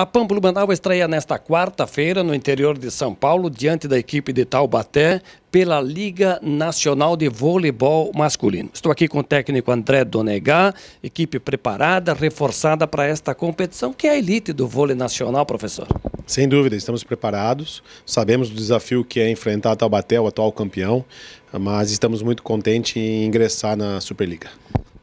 A Pampulbanal estreia nesta quarta-feira no interior de São Paulo, diante da equipe de Taubaté, pela Liga Nacional de Voleibol Masculino. Estou aqui com o técnico André Donegá, equipe preparada, reforçada para esta competição, que é a elite do vôlei nacional, professor. Sem dúvida, estamos preparados, sabemos do desafio que é enfrentar a Taubaté, o atual campeão, mas estamos muito contentes em ingressar na Superliga.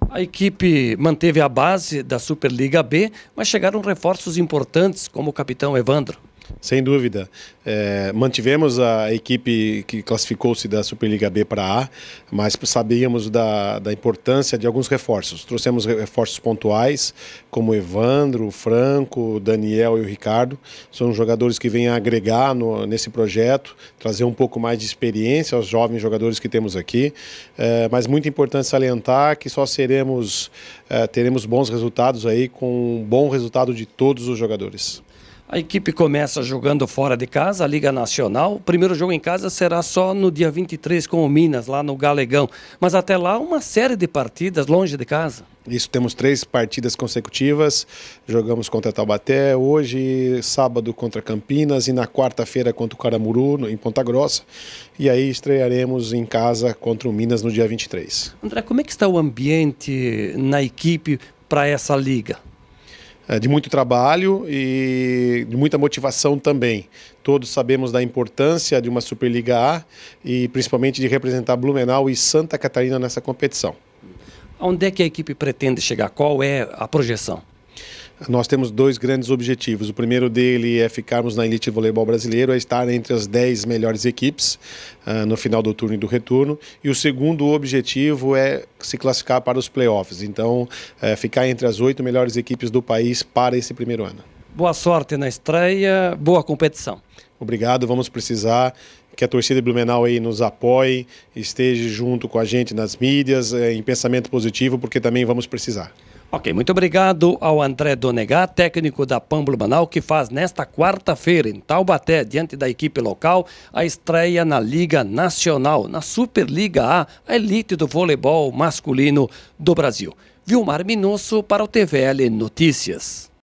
A equipe manteve a base da Superliga B, mas chegaram reforços importantes, como o capitão Evandro. Sem dúvida. É, mantivemos a equipe que classificou-se da Superliga B para A, mas sabíamos da, da importância de alguns reforços. Trouxemos reforços pontuais, como Evandro, Franco, Daniel e o Ricardo. São jogadores que vêm agregar no, nesse projeto, trazer um pouco mais de experiência aos jovens jogadores que temos aqui. É, mas muito importante salientar que só seremos, é, teremos bons resultados aí com um bom resultado de todos os jogadores. A equipe começa jogando fora de casa, a Liga Nacional. O primeiro jogo em casa será só no dia 23 com o Minas, lá no Galegão. Mas até lá, uma série de partidas longe de casa. Isso, temos três partidas consecutivas. Jogamos contra Taubaté, hoje, sábado contra Campinas e na quarta-feira contra o Caramuru, em Ponta Grossa. E aí estrearemos em casa contra o Minas no dia 23. André, como é que está o ambiente na equipe para essa liga? É, de muito trabalho e de muita motivação também. Todos sabemos da importância de uma Superliga A e principalmente de representar Blumenau e Santa Catarina nessa competição. Onde é que a equipe pretende chegar? Qual é a projeção? Nós temos dois grandes objetivos. O primeiro dele é ficarmos na elite de voleibol brasileiro, é estar entre as 10 melhores equipes uh, no final do turno e do retorno. E o segundo objetivo é se classificar para os playoffs. Então, uh, ficar entre as oito melhores equipes do país para esse primeiro ano. Boa sorte na estreia, boa competição. Obrigado, vamos precisar que a torcida Blumenau aí nos apoie, esteja junto com a gente nas mídias, eh, em pensamento positivo, porque também vamos precisar. Ok, muito obrigado ao André Donegá, técnico da PAN Banal, que faz nesta quarta-feira em Taubaté, diante da equipe local, a estreia na Liga Nacional, na Superliga A, a elite do voleibol masculino do Brasil. Vilmar Minosso para o TVL Notícias.